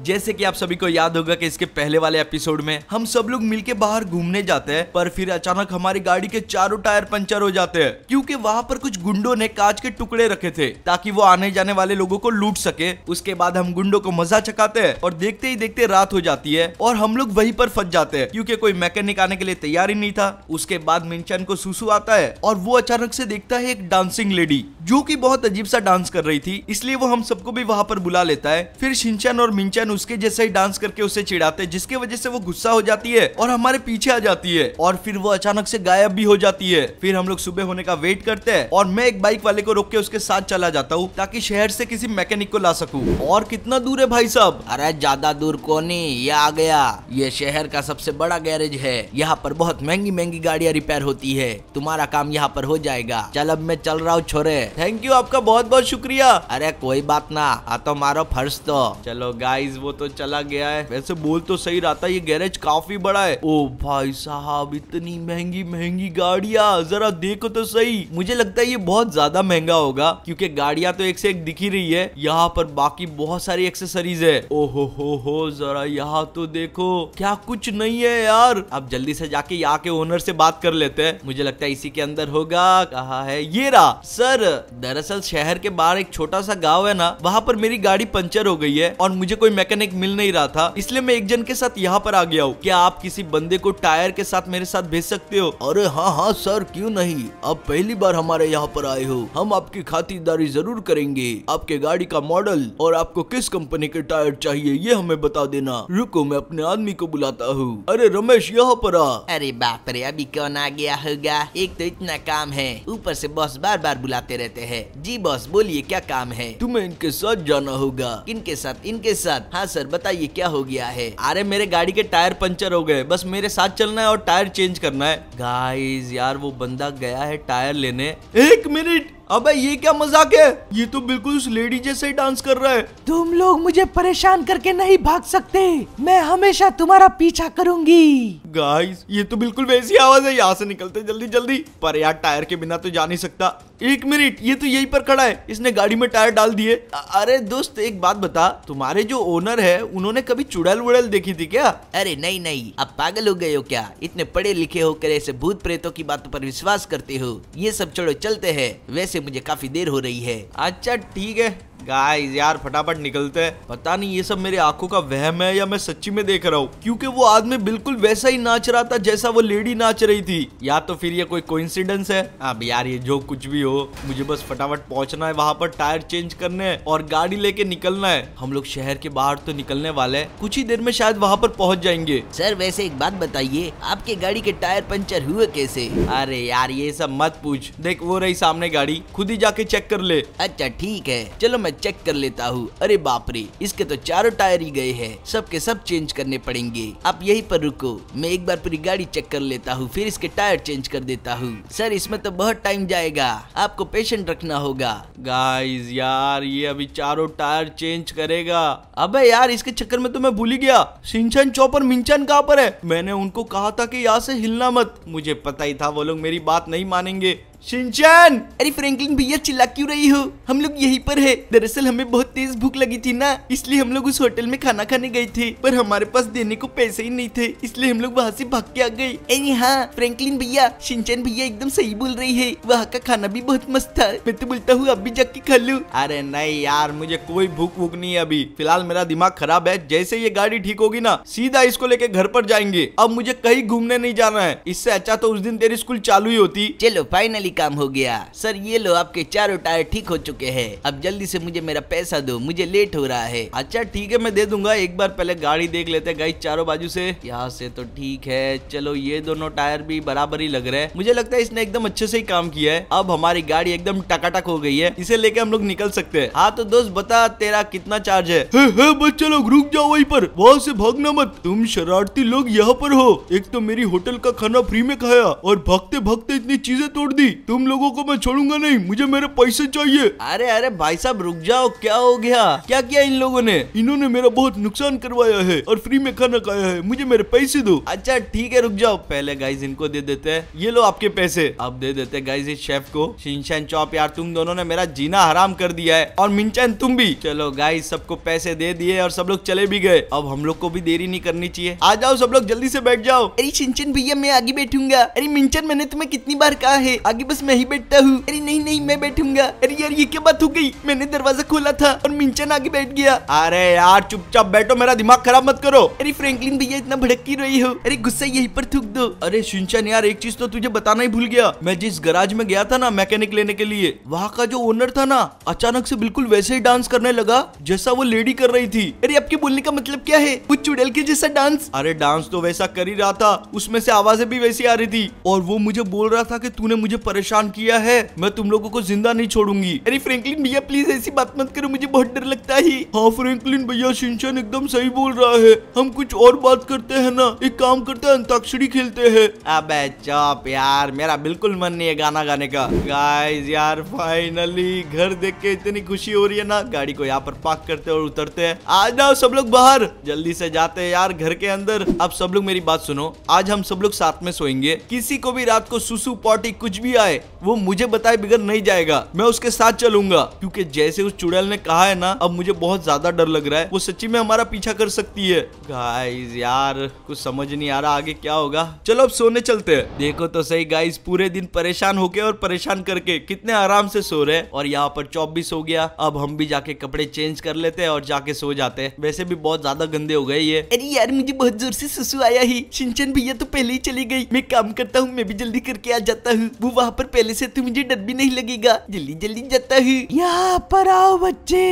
जैसे कि आप सभी को याद होगा कि इसके पहले वाले एपिसोड में हम सब लोग मिलके बाहर घूमने जाते हैं पर फिर अचानक हमारी गाड़ी के चारों टायर पंचर हो जाते हैं क्योंकि वहां पर कुछ गुंडों ने कांच के टुकड़े रखे थे ताकि वो आने जाने वाले लोगों को लूट सके उसके बाद हम गुंडों को मजा चकाते हैं और देखते ही देखते रात हो जाती है और हम लोग वही पर फंस जाते हैं क्यूँकी कोई मैकेनिक आने के लिए तैयार ही नहीं था उसके बाद मिनचन को सुसु आता है और वो अचानक से देखता है एक डांसिंग लेडी जो की बहुत अजीब सा डांस कर रही थी इसलिए वो हम सबको भी वहाँ पर बुला लेता है फिर सिंचन और मिंचन चैन उसके जैसे ही डांस करके उसे चिढ़ाते जिसके वजह से वो गुस्सा हो जाती है और हमारे पीछे आ जाती है और फिर वो अचानक से गायब भी हो जाती है फिर हम लोग सुबह होने का वेट करते हैं और मैं एक बाइक वाले को रोक के उसके साथ चला जाता हूँ ताकि शहर से किसी मैकेनिक को ला सकूँ और कितना दूर है भाई साहब अरे ज्यादा दूर कोनी ये आ गया ये शहर का सबसे बड़ा गैरेज है यहाँ पर बहुत महंगी महंगी गाड़ियाँ रिपेयर होती है तुम्हारा काम यहाँ पर हो जाएगा चल अब मैं चल रहा हूँ छोरे थैंक यू आपका बहुत बहुत शुक्रिया अरे कोई बात ना आ तो मारो फर्श तो चलो गाइस गाइस वो तो चला गया है वैसे बोल तो सही रहा था ये गैरेज काफी बड़ा है ओ भाई साहब इतनी महंगी महंगी गाड़िया जरा देखो तो सही मुझे लगता है ये बहुत ज्यादा महंगा होगा क्योंकि गाड़िया तो एक से एक दिखी रही है यहाँ पर बाकी बहुत सारी एक्सेसरीज है ओहो हो हो जरा यहाँ तो देखो क्या कुछ नहीं है यार अब जल्दी से जाके यहाँ के ओनर से बात कर लेते हैं मुझे लगता है इसी के अंदर होगा कहा है ये रहा सर दरअसल शहर के बाहर एक छोटा सा गाँव है ना वहाँ पर मेरी गाड़ी पंचर हो गई है और मुझे कोई मैकेनिक मिल नहीं रहा था इसलिए मैं एक जन के साथ यहाँ पर आ गया हूँ क्या आप किसी बंदे को टायर के साथ मेरे साथ भेज सकते हो अरे हाँ हाँ सर क्यों नहीं आप पहली बार हमारे यहाँ पर आए हो हम आपकी खातिरदारी जरूर करेंगे आपके गाड़ी का मॉडल और आपको किस कंपनी के टायर चाहिए ये हमें बता देना रुको मैं अपने आदमी को बुलाता हूँ अरे रमेश यहाँ पर आ अरे बाप रे अभी कौन आ गया होगा एक तो इतना काम है ऊपर से बॉस बार बार बुलाते रहते हैं जी बॉस बोलिए क्या काम है तुम्हें इनके साथ जाना होगा इनके साथ इनके साथ हाँ सर बताइए क्या हो गया है अरे मेरे गाड़ी के टायर पंचर हो गए बस मेरे साथ चलना है और टायर चेंज करना है गाइस यार वो बंदा गया है टायर लेने एक मिनट अबे ये क्या मजाक है ये तो बिल्कुल उस लेडी जैसे ही डांस कर रहा है तुम लोग मुझे परेशान करके नहीं भाग सकते मैं हमेशा तुम्हारा पीछा करूंगी गाइस ये तो बिल्कुल वैसी आवाज है यहाँ से निकलते जल्दी जल्दी पर यार टायर के बिना तो जा नहीं सकता एक मिनट ये तो यही पर खड़ा है इसने गाड़ी में टायर डाल दिए अरे दोस्त एक बात बता तुम्हारे जो ओनर है उन्होंने कभी चुड़ैल वुड़ैल देखी थी क्या अरे नहीं नहीं अब पागल हो गए हो क्या इतने पढ़े लिखे होकर ऐसे भूत प्रेतों की बातों पर विश्वास करते हो ये सब छोड़ो चलते है वैसे से मुझे काफी देर हो रही है अच्छा ठीक है गाइस यार फटाफट निकलते हैं पता नहीं ये सब मेरी आंखों का वहम है या मैं सच्ची में देख रहा हूँ क्योंकि वो आदमी बिल्कुल वैसा ही नाच रहा था जैसा वो लेडी नाच रही थी या तो फिर ये कोई कोइंसिडेंस है अब यार ये जो कुछ भी हो मुझे बस फटाफट पहुंचना है वहाँ पर टायर चेंज करने है और गाड़ी लेके निकलना है हम लोग शहर के बाहर तो निकलने वाले हैं कुछ ही देर में शायद वहाँ पर पहुँच जाएंगे सर वैसे एक बात बताइए आपके गाड़ी के टायर पंचर हुए कैसे अरे यार ये सब मत पूछ देख वो रही सामने गाड़ी खुद ही जाके चेक कर ले अच्छा ठीक है चलो मैं चेक कर लेता हूँ अरे बाप रे इसके तो चारों टायर ही गए हैं सबके सब चेंज करने पड़ेंगे आप यहीं पर रुको मैं एक बार पूरी गाड़ी चेक कर लेता हूँ फिर इसके टायर चेंज कर देता हूँ सर इसमें तो बहुत टाइम जाएगा आपको पेशेंट रखना होगा गाइस यार ये अभी चारों टायर चेंज करेगा अबे यार इसके चक्कर में तो मैं भूल ही गया सिंचन चौपर मिंचन कहाँ पर है मैंने उनको कहा था कि यहाँ से हिलना मत मुझे पता ही था वो लोग मेरी बात नहीं मानेंगे सिंचन अरे फ्रैंकलिन भैया चिल्ला क्यों रही हो हम लोग यहीं पर है दरअसल हमें बहुत तेज भूख लगी थी ना इसलिए हम लोग उस होटल में खाना खाने गए थे पर हमारे पास देने को पैसे ही नहीं थे इसलिए हम लोग वहाँ से भाग के आ गए अरे हाँ फ्रैंकलिन भैया सिंचन भैया एकदम सही बोल रही है वहाँ का खाना भी बहुत मस्त था मैं तो बोलता हूँ अब भी जाके खा लू अरे नहीं यार मुझे कोई भूख वूख नहीं है अभी फिलहाल मेरा दिमाग खराब है जैसे ये गाड़ी ठीक होगी ना सीधा इसको लेके घर पर जाएंगे अब मुझे कहीं घूमने नहीं जाना है इससे अच्छा तो उस दिन तेरी स्कूल चालू ही होती चलो फाइनली काम हो गया सर ये लो आपके चारों टायर ठीक हो चुके हैं अब जल्दी से मुझे मेरा पैसा दो मुझे लेट हो रहा है अच्छा ठीक है मैं दे दूंगा एक बार पहले गाड़ी देख लेते हैं गाइस चारों बाजू से यहाँ से तो ठीक है चलो ये दोनों टायर भी बराबर ही लग रहे हैं मुझे लगता है इसने एकदम अच्छे से ही काम किया है अब हमारी गाड़ी एकदम टकाटक हो गई है इसे लेके हम लोग निकल सकते हैं हाँ तो दोस्त बता तेरा कितना चार्ज है हे, हे, बस चलो रुक जाओ वहीं पर वहाँ से भागना मत तुम शरारती लोग यहाँ पर हो एक तो मेरी होटल का खाना फ्री में खाया और भागते भागते इतनी चीजें तोड़ दी तुम लोगों को मैं छोड़ूंगा नहीं मुझे मेरे पैसे चाहिए अरे अरे भाई साहब रुक जाओ क्या हो गया क्या किया इन लोगों ने इन्होंने मेरा बहुत नुकसान करवाया है और फ्री में खाना खाया है मुझे मेरे पैसे दो अच्छा ठीक है रुक जाओ पहले गाइज इनको दे देते है ये लो आपके पैसे आप दे देते गाइज इस शेफ को शिनचैन चौप यार तुम दोनों ने मेरा जीना हराम कर दिया है और मिनचैन तुम भी चलो गाइज सबको पैसे दे दिए और सब लोग चले भी गए अब हम लोग को भी देरी नहीं करनी चाहिए आ जाओ सब लोग जल्दी से बैठ जाओ अरे छिंचन भैया मैं आगे बैठूंगा अरे मिंचन मैंने तुम्हें कितनी बार कहा है आगे बस मैं ही बैठता हूँ अरे नहीं नहीं मैं बैठूंगा अरे यार ये क्या बात हो गई मैंने दरवाजा खोला था और मिंचन आगे बैठ गया अरे यार चुपचाप बैठो मेरा दिमाग खराब मत करो अरे फ्रेंकलिन भैया इतना की रही हो अरे गुस्सा यही पर थूक दो अरे सिंचन यार एक चीज तो तुझे बताना ही भूल गया मैं जिस गराज में गया था ना मैकेनिक लेने के लिए वहाँ का जो ओनर था ना अचानक से बिल्कुल वैसे ही डांस करने लगा जैसा वो लेडी कर रही थी अरे आपके बोलने का मतलब क्या है कुछ चुड़ैल के जैसा डांस अरे डांस तो वैसा कर ही रहा था उसमें से आवाजें भी वैसी आ रही थी और वो मुझे बोल रहा था की तूने मुझे परेशान किया है मैं तुम लोगों को जिंदा नहीं छोड़ूंगी अरे फ्रेंकलिन भैया प्लीज ऐसी बात मत करो मुझे बहुत डर लगता है हाँ फ्रेंकलिन भैया सिंचन एकदम सही बोल रहा है हम कुछ और बात करते हैं ना एक काम करते हैं अंताक्षरी खेलते है अब चौप यार मेरा बिल्कुल मन नहीं है गाना गाने का गाइज यार फाइनली घर देख के इतनी खुशी हो रही है ना गाड़ी को यहाँ पर पार्क करते और उतरते है आ जाओ सब लोग बाहर जल्दी से जाते हैं यार घर के अंदर अब सब लोग मेरी बात सुनो आज हम सब लोग साथ में सोएंगे किसी को भी रात को सुसु पॉटी कुछ भी आए है वो मुझे बताए बिगड़ नहीं जाएगा मैं उसके साथ चलूंगा क्योंकि जैसे उस चुड़ैल ने कहा है ना अब मुझे बहुत ज्यादा डर लग रहा है वो सच्ची में हमारा पीछा कर सकती है गाइस यार कुछ समझ नहीं आ रहा आगे क्या होगा चलो अब सोने चलते हैं देखो तो सही गाइस पूरे दिन परेशान होके और परेशान करके कितने आराम से सो रहे और यहाँ पर चौबीस हो गया अब हम भी जाके कपड़े चेंज कर लेते हैं और जाके सो जाते हैं वैसे भी बहुत ज्यादा गंदे हो गए ये अरे यार मुझे बहुत जोर से सुसु आया ही सिंचन भैया तो पहले ही चली गई मैं काम करता हूँ मैं भी जल्दी करके आ जाता हूँ वो वहाँ पर पहले से तुम मुझे डर भी नहीं लगेगा जल्दी जल्दी जाता हूँ यहाँ पर आओ बच्चे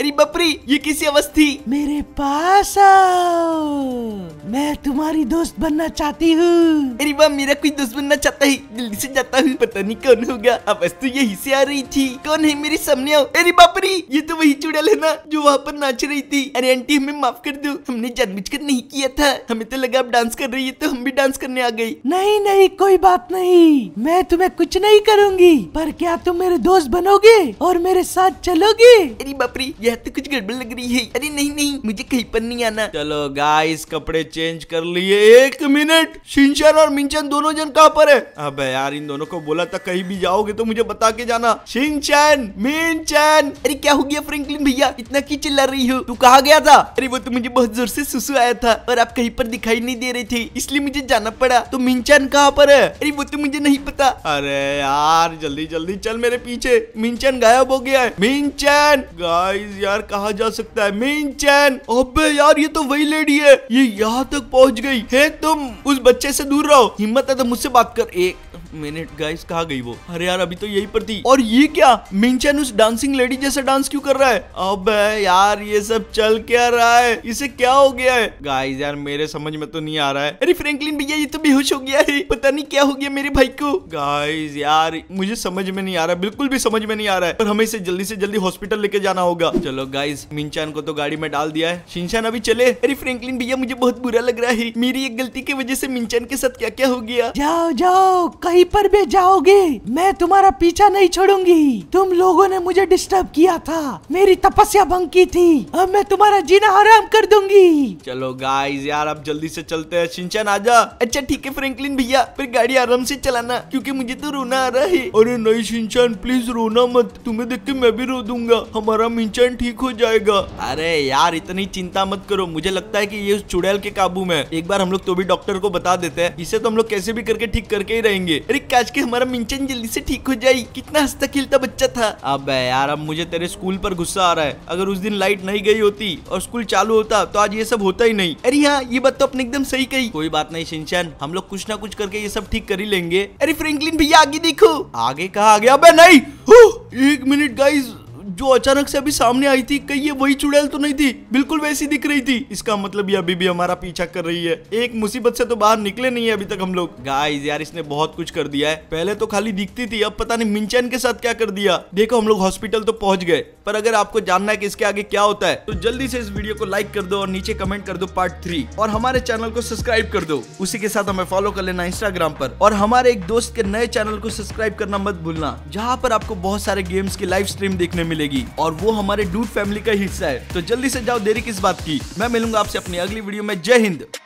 अरे बपरी ये किसी अवस्थी मेरे पास आओ मैं तुम्हारी दोस्त बनना चाहती हूँ अरे वाह मेरा कोई दोस्त बनना चाहता है जल्दी से जाता हूँ पता नहीं कौन होगा अवस्थी यही से आ रही थी कौन है मेरे सामने आओ अरे बापरी ये तो वही चुड़ैल है ना जो वहाँ पर नाच रही थी अरे आंटी हमें माफ कर दो हमने कर नहीं किया था हमें तो लगा आप डांस कर रही है तो हम भी डांस करने आ गयी नहीं नहीं कोई बात नहीं मैं तुम्हें मैं कुछ नहीं करूँगी पर क्या तुम मेरे दोस्त बनोगे और मेरे साथ चलोगे अरे बापरी यह तो कुछ गड़बड़ लग रही है अरे नहीं नहीं मुझे कहीं पर नहीं आना चलो गाइस कपड़े चेंज कर लिए एक मिनट शिनचन और मिंचन दोनों जन कहाँ पर है अब यार इन दोनों को बोला था कहीं भी जाओगे तो मुझे बता के जाना शिनचन मिंचन अरे क्या हो गया फ्रेंकलिन भैया इतना की चिल्ला रही हो तू कहा गया था अरे वो तो मुझे बहुत जोर से सुसु आया था और आप कहीं पर दिखाई नहीं दे रहे थे इसलिए मुझे जाना पड़ा तो मिंचन कहाँ पर है अरे वो तो मुझे नहीं पता अरे यार जल्दी जल्दी चल मेरे पीछे मिंचन गायब हो गया है मिंचन गाइस यार कहा जा सकता है मिंचन अबे यार ये तो वही लेडी है ये यहाँ तक पहुँच गई है तुम उस बच्चे से दूर रहो हिम्मत है तो मुझसे बात कर एक मिनट गाइस कहा गई वो अरे यार अभी तो यही पर थी और ये क्या मिंचन उस डांसिंग लेडी जैसा डांस क्यों कर रहा है अब यार ये सब चल क्या रहा है इसे क्या हो गया है गाइस यार मेरे समझ में तो नहीं आ रहा है अरे फ्रेंकलिन भैया ये तो बेहोश हो गया है पता नहीं क्या हो गया मेरे भाई को गाइज यार मुझे समझ में नहीं आ रहा बिल्कुल भी समझ में नहीं आ रहा है और हमें इसे जल्दी से जल्दी हॉस्पिटल लेके जाना होगा चलो गाइस मिंचन को तो गाड़ी में डाल दिया है शिनचान अभी चले अरे फ्रेंकलिन भैया मुझे बहुत बुरा लग रहा है मेरी एक गलती की वजह से मिंचन के साथ क्या क्या हो गया जाओ जाओ कहीं कहीं पर भी जाओगे मैं तुम्हारा पीछा नहीं छोड़ूंगी तुम लोगों ने मुझे डिस्टर्ब किया था मेरी तपस्या भंग की थी अब मैं तुम्हारा जीना आराम कर दूंगी चलो गाइस यार अब जल्दी से चलते हैं सिंचन आजा अच्छा ठीक है फ्रैंकलिन भैया फिर गाड़ी आराम से चलाना क्यूँकी मुझे तो रोना आ रहा है अरे नहीं सिंचन प्लीज रोना मत तुम्हें देख के मैं भी रो दूंगा हमारा मिंचन ठीक हो जाएगा अरे यार इतनी चिंता मत करो मुझे लगता है की ये चुड़ैल के काबू में एक बार हम लोग तो भी डॉक्टर को बता देते हैं इसे तो हम लोग कैसे भी करके ठीक करके ही रहेंगे अरे काश के हमारा मिंचन जल्दी से ठीक हो जाए कितना हंसता खेलता बच्चा था अब यार अब मुझे तेरे स्कूल पर गुस्सा आ रहा है अगर उस दिन लाइट नहीं गई होती और स्कूल चालू होता तो आज ये सब होता ही नहीं अरे हाँ ये बात तो अपने एकदम सही कही कोई बात नहीं सिंचन हम लोग कुछ ना कुछ करके ये सब ठीक कर ही लेंगे अरे फ्रेंकलिन भैया आगे देखो आगे कहा आगे अब नहीं एक मिनट गाइस जो अचानक से अभी सामने आई थी कही ये वही चुड़ैल तो नहीं थी बिल्कुल वैसी दिख रही थी इसका मतलब ये अभी भी हमारा पीछा कर रही है एक मुसीबत से तो बाहर निकले नहीं है अभी तक हम लोग गाइस यार इसने बहुत कुछ कर दिया है पहले तो खाली दिखती थी अब पता नहीं मिंचन के साथ क्या कर दिया देखो हम लोग हॉस्पिटल तो पहुंच गए पर अगर आपको जानना है कि इसके आगे क्या होता है तो जल्दी से इस वीडियो को लाइक कर दो और नीचे कमेंट कर दो पार्ट थ्री और हमारे चैनल को सब्सक्राइब कर दो उसी के साथ हमें फॉलो कर लेना इंस्टाग्राम पर और हमारे एक दोस्त के नए चैनल को सब्सक्राइब करना मत भूलना जहाँ पर आपको बहुत सारे गेम्स की लाइव स्ट्रीम देखने मिलेगी जाएगी और वो हमारे डूट फैमिली का हिस्सा है तो जल्दी से जाओ देरी किस बात की मैं मिलूंगा आपसे अपनी अगली वीडियो में जय हिंद